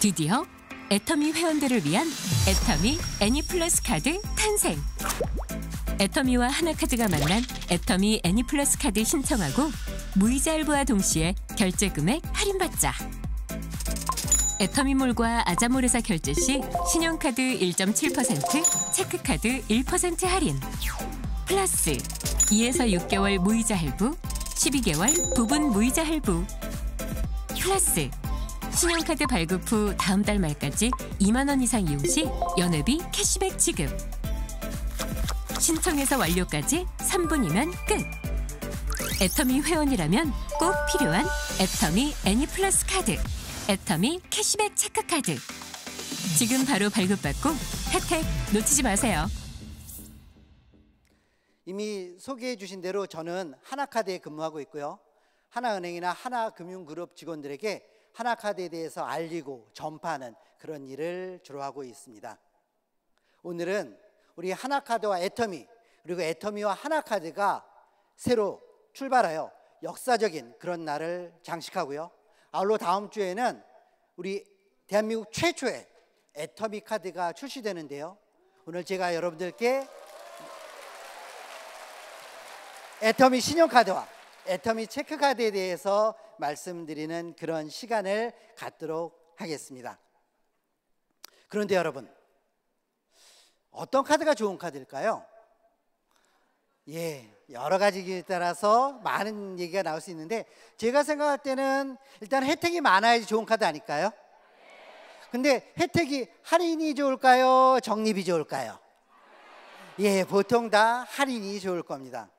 드디어 애터미 회원들을 위한 애터미 애니플러스 카드 탄생! 애터미와 하나카드가 만난 애터미 애니플러스 카드 신청하고 무이자 할부와 동시에 결제금액 할인받자! 애터미몰과 아자몰에서 결제 시 신용카드 1.7%, 체크카드 1% 할인 플러스 2에서 6개월 무이자 할부, 12개월 부분 무이자 할부 플러스 신용카드 발급 후 다음 달 말까지 2만 원 이상 이용 시 연회비 캐시백 지급. 신청에서 완료까지 3분이면 끝. 애터미 회원이라면 꼭 필요한 애터미 애니플러스 카드, 애터미 캐시백 체크카드. 지금 바로 발급받고 혜택 놓치지 마세요. 이미 소개해 주신 대로 저는 하나카드에 근무하고 있고요. 하나은행이나 하나금융그룹 직원들에게 하나카드에 대해서 알리고 전파하는 그런 일을 주로 하고 있습니다. 오늘은 우리 하나카드와 애터미 그리고 애터미와 하나카드가 새로 출발하여 역사적인 그런 날을 장식하고요. 아울러 다음 주에는 우리 대한민국 최초의 애터미 카드가 출시되는데요. 오늘 제가 여러분들께 애터미 신용카드와 애터미 체크카드에 대해서 말씀드리는 그런 시간을 갖도록 하겠습니다. 그런데 여러분, 어떤 카드가 좋은 카드일까요? 예, 여러 가지에 따라서 많은 얘기가 나올 수 있는데 제가 생각할 때는 일단 혜택이 많아야지 좋은 카드 아닐까요? 근데 혜택이 할인이 좋을까요? 적립이 좋을까요? 예, 보통 다 할인이 좋을 겁니다.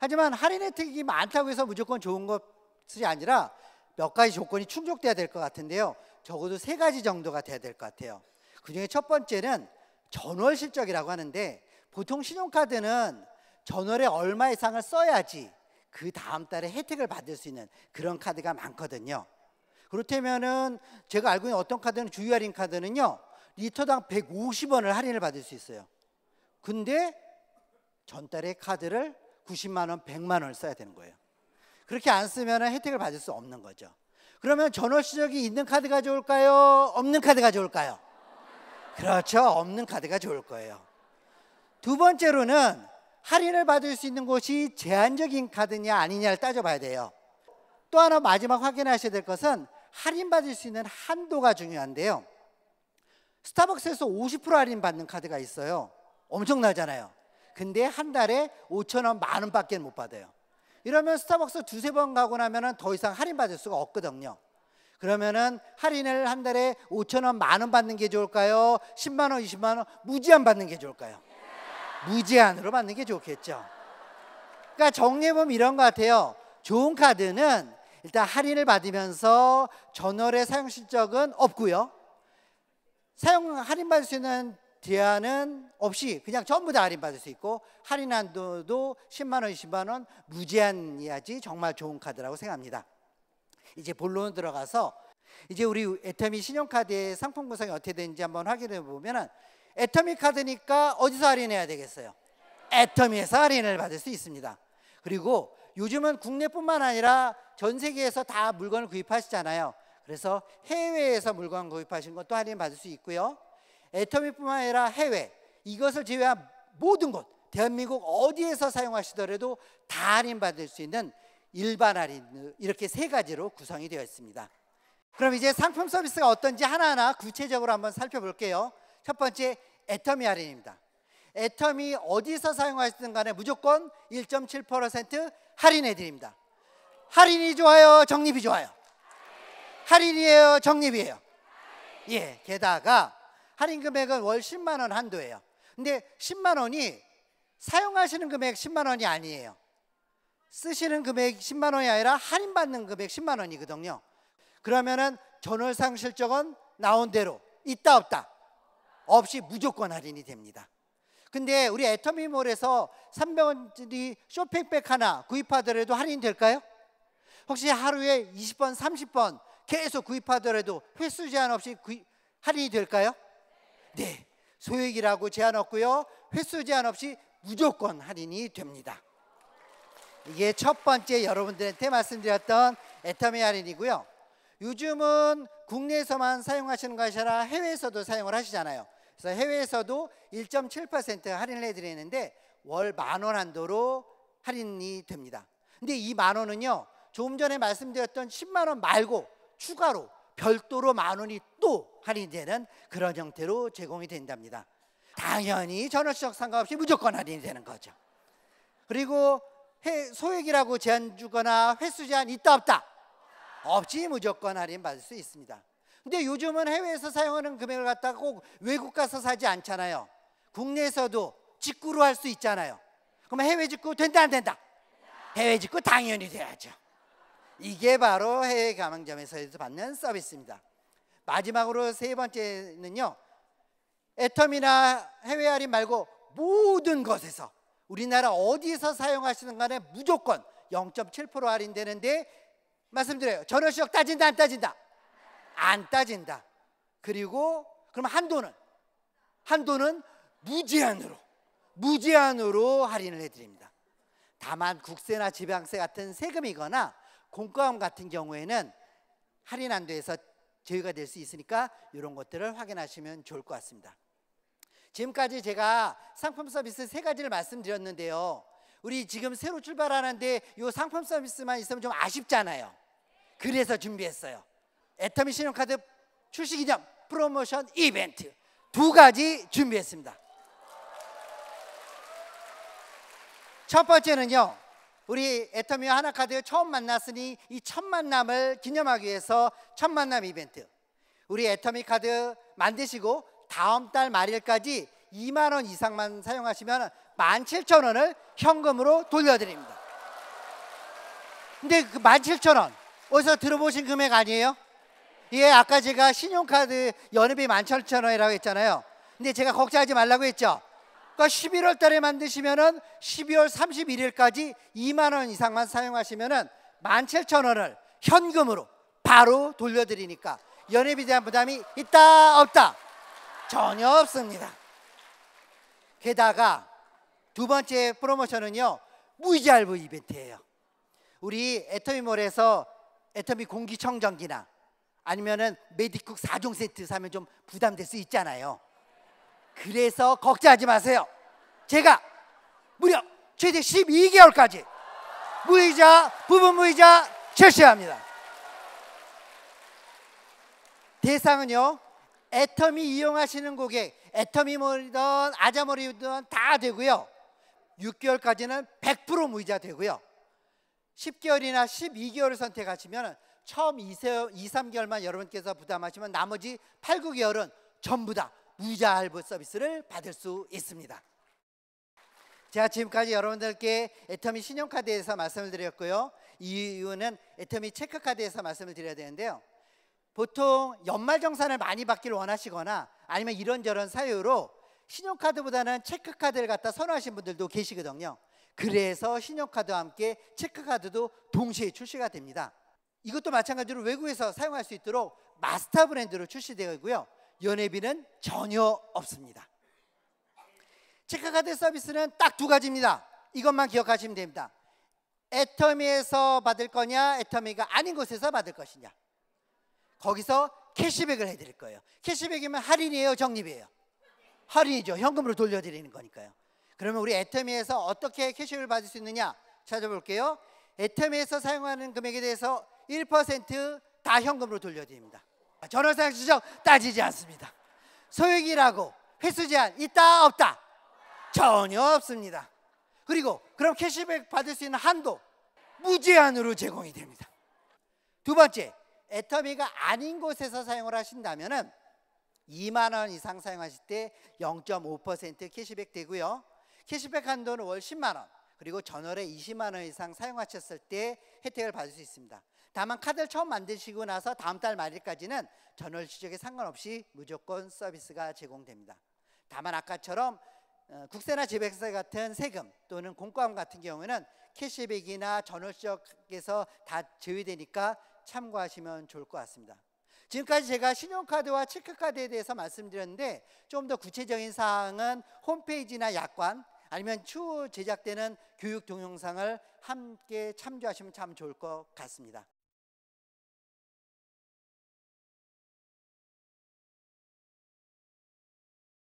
하지만 할인 혜택이 많다고 해서 무조건 좋은 것 것이 아니라 몇 가지 조건이 충족돼야 될 것 같은데요. 적어도 세 가지 정도가 돼야 될 것 같아요. 그중에 첫 번째는 전월 실적이라고 하는데 보통 신용카드는 전월에 얼마 이상을 써야지 그 다음 달에 혜택을 받을 수 있는 그런 카드가 많거든요. 그렇다면은 제가 알고 있는 어떤 카드는 주유 할인 카드는요. 리터당 150원을 할인을 받을 수 있어요. 근데 전달의 카드를 90만 원, 100만 원을 써야 되는 거예요. 그렇게 안 쓰면 혜택을 받을 수 없는 거죠. 그러면 전월 실적이 있는 카드가 좋을까요? 없는 카드가 좋을까요? 그렇죠. 없는 카드가 좋을 거예요. 두 번째로는 할인을 받을 수 있는 곳이 제한적인 카드냐 아니냐를 따져봐야 돼요. 또 하나 마지막 확인하셔야 될 것은 할인받을 수 있는 한도가 중요한데요. 스타벅스에서 50% 할인받는 카드가 있어요. 엄청나잖아요. 근데 한 달에 5천 원, 만 원밖에 못 받아요. 이러면 스타벅스 두세 번 가고 나면은 더 이상 할인 받을 수가 없거든요. 그러면은 할인을 한 달에 5천 원, 만원 받는 게 좋을까요? 10만 원, 20만 원 무제한 받는 게 좋을까요? 무제한으로 받는 게 좋겠죠. 그러니까 정리해 보면 이런 것 같아요. 좋은 카드는 일단 할인을 받으면서 전월의 사용 실적은 없고요. 사용 할인 받을 수 있는 제한은 없이 그냥 전부 다 할인받을 수 있고 할인한도도 10만 원, 20만 원 무제한이야지 정말 좋은 카드라고 생각합니다. 이제 본론 들어가서 이제 우리 애터미 신용카드의 상품 구성이 어떻게 되는지 한번 확인해 보면 애터미 카드니까 어디서 할인해야 되겠어요? 애터미에서 할인을 받을 수 있습니다. 그리고 요즘은 국내뿐만 아니라 전 세계에서 다 물건을 구입하시잖아요. 그래서 해외에서 물건 구입하신 것도 할인 받을 수 있고요. 애터미뿐만 아니라 해외 이것을 제외한 모든 곳 대한민국 어디에서 사용하시더라도 다 할인받을 수 있는 일반 할인 이렇게 세 가지로 구성이 되어 있습니다. 그럼 이제 상품 서비스가 어떤지 하나하나 구체적으로 한번 살펴볼게요. 첫 번째 애터미 할인입니다. 애터미 어디서 사용하시든 간에 무조건 1.7% 할인해 드립니다. 할인이 좋아요, 적립이 좋아요. 할인이에요, 적립이에요. 예, 게다가 할인 금액은 월 10만 원 한도예요. 근데 10만 원이 사용하시는 금액 10만 원이 아니에요. 쓰시는 금액 10만 원이 아니라 할인받는 금액 10만 원이거든요. 그러면은 전월상 실적은 나온 대로 있다 없다 없이 무조건 할인이 됩니다. 근데 우리 애터미몰에서 300원짜리 쇼핑백 하나 구입하더라도 할인될까요? 이 혹시 하루에 20번, 30번 계속 구입하더라도 횟수 제한 없이 구입, 할인이 될까요? 네. 소액이라고 제한 없고요. 횟수 제한 없이 무조건 할인이 됩니다. 이게 첫 번째 여러분들한테 말씀드렸던 애터미 할인이고요. 요즘은 국내에서만 사용하시는 것이 아니라 해외에서도 사용을 하시잖아요. 그래서 해외에서도 1.7% 할인을 해드리는데 월 만원 한도로 할인이 됩니다. 근데 이 만 원은요. 조금 전에 말씀드렸던 10만 원 말고 추가로 별도로 만 원이 또 할인되는 그런 형태로 제공이 된답니다. 당연히 전월시적 상관없이 무조건 할인이 되는 거죠. 그리고 소액이라고 제한 주거나 횟수 제한 있다 없다? 없이 무조건 할인 받을 수 있습니다. 근데 요즘은 해외에서 사용하는 금액을 갖다가 꼭 외국 가서 사지 않잖아요. 국내에서도 직구로 할 수 있잖아요. 그럼 해외 직구 된다 안 된다? 해외 직구 당연히 돼야죠. 이게 바로 해외 가맹점에서 받는 서비스입니다. 마지막으로 세 번째는요. 애텀이나 해외 할인 말고 모든 것에서 우리나라 어디서 사용하시는 간에 무조건 0.7% 할인되는데 말씀드려요. 전월시적 따진다 안 따진다? 안 따진다. 그리고 그럼 한도는 한도는 무제한으로 무제한으로 할인을 해드립니다. 다만 국세나 지방세 같은 세금이거나 공과금 같은 경우에는 할인 안 돼서 제외가 될 수 있으니까 이런 것들을 확인하시면 좋을 것 같습니다. 지금까지 제가 상품 서비스 세 가지를 말씀드렸는데요. 우리 지금 새로 출발하는데 이 상품 서비스만 있으면 좀 아쉽잖아요. 그래서 준비했어요. 애터미 신용카드 출시 기념 프로모션 이벤트 두 가지 준비했습니다. 첫 번째는요. 우리 애터미와 하나카드 처음 만났으니 이 첫 만남을 기념하기 위해서 첫 만남 이벤트 우리 애터미 카드 만드시고 다음 달 말일까지 2만 원 이상만 사용하시면 17,000원을 현금으로 돌려드립니다. 근데 그 17,000원 어디서 들어보신 금액 아니에요? 예, 아까 제가 신용카드 연회비 17,000원이라고 했잖아요. 근데 제가 걱정하지 말라고 했죠. 그러니까 11월 달에 만드시면은 12월 31일까지 2만 원 이상만 사용하시면은 17,000원을 현금으로 바로 돌려드리니까 연회비 대한 부담이 있다 없다 전혀 없습니다. 게다가 두 번째 프로모션은요 무이자알부 이벤트예요. 우리 애터미몰에서 애터미 공기청정기나 아니면은 메디쿡 4종 세트 사면 좀 부담될 수 있잖아요. 그래서 걱정하지 마세요. 제가 무려 최대 12개월까지 무이자, 부분 무이자 실시합니다. 대상은요, 애텀이 이용하시는 고객, 애텀이 머리든 아자머리든 다 되고요. 6개월까지는 100% 무이자 되고요. 10개월이나 12개월을 선택하시면 처음 2, 3개월만 여러분께서 부담하시면 나머지 8, 9개월은 전부 다 이자 할부 서비스를 받을 수 있습니다. 제가 지금까지 여러분들께 애터미 신용카드에서 말씀을 드렸고요. 이유는 애터미 체크카드에서 말씀을 드려야 되는데요. 보통 연말정산을 많이 받기를 원하시거나 아니면 이런저런 사유로 신용카드보다는 체크카드를 갖다 선호하신 분들도 계시거든요. 그래서 신용카드와 함께 체크카드도 동시에 출시가 됩니다. 이것도 마찬가지로 외국에서 사용할 수 있도록 마스터 브랜드로 출시되고요. 연회비는 전혀 없습니다. 체크카드 서비스는 딱 두 가지입니다. 이것만 기억하시면 됩니다. 애터미에서 받을 거냐, 애터미가 아닌 곳에서 받을 것이냐. 거기서 캐시백을 해드릴 거예요. 캐시백이면 할인이에요, 적립이에요. 할인이죠. 현금으로 돌려드리는 거니까요. 그러면 우리 애터미에서 어떻게 캐시백을 받을 수 있느냐 찾아볼게요. 애터미에서 사용하는 금액에 대해서 1%다 현금으로 돌려드립니다. 전월상 아, 추적 따지지 않습니다. 소액이라고 횟수 제한 있다 없다 전혀 없습니다. 그리고 그럼 캐시백 받을 수 있는 한도 무제한으로 제공이 됩니다. 두 번째, 애터미가 아닌 곳에서 사용을 하신다면 2만 원 이상 사용하실 때 0.5% 캐시백 되고요. 캐시백 한도는 월 10만 원. 그리고 전월에 20만 원 이상 사용하셨을 때 혜택을 받을 수 있습니다. 다만 카드를 처음 만드시고 나서 다음 달 말일까지는 전월 시적에 상관없이 무조건 서비스가 제공됩니다. 다만 아까처럼 어, 국세나 지백세 같은 세금 또는 공과금 같은 경우는 캐시백이나 전월 시적에서 다 제외되니까 참고하시면 좋을 것 같습니다. 지금까지 제가 신용카드와 체크카드에 대해서 말씀드렸는데 좀 더 구체적인 사항은 홈페이지나 약관 아니면 추후 제작되는 교육 동영상을 함께 참조하시면 참 좋을 것 같습니다.